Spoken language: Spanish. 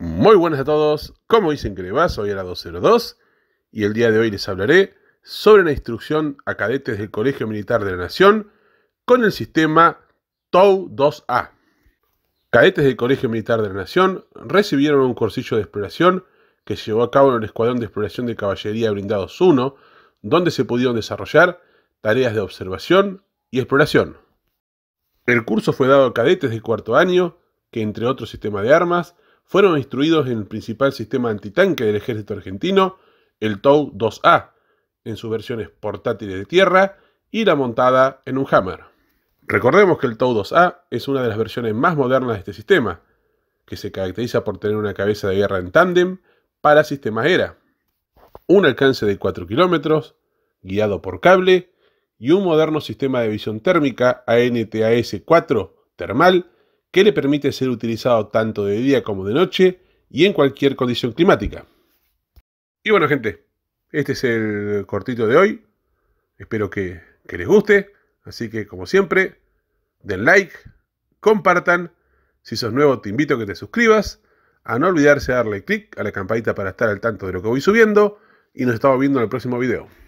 Muy buenas a todos, como dicen que le va? hoy era 202 y el día de hoy les hablaré sobre la instrucción a cadetes del Colegio Militar de la Nación con el sistema TOW 2A. Cadetes del Colegio Militar de la Nación recibieron un cursillo de exploración que llevó a cabo en el Escuadrón de Exploración de Caballería Brindados 1, donde se pudieron desarrollar tareas de observación y exploración. El curso fue dado a cadetes de cuarto año, que entre otros sistemas de armas, fueron instruidos en el principal sistema antitanque del ejército argentino, el TOW 2A, en sus versiones portátiles de tierra y la montada en un Hammer. Recordemos que el TOW 2A es una de las versiones más modernas de este sistema, que se caracteriza por tener una cabeza de guerra en tándem para sistemas ERA. Un alcance de 4 kilómetros, guiado por cable, y un moderno sistema de visión térmica ANTAS-4 termal que le permite ser utilizado tanto de día como de noche y en cualquier condición climática. Y bueno gente, este es el cortito de hoy. Espero que, que les guste. Así que como siempre, den like, compartan. Si sos nuevo te invito a que te suscribas a no olvidarse de darle click a la campanita para estar al tanto de lo que voy subiendo y nos estamos viendo en el próximo video.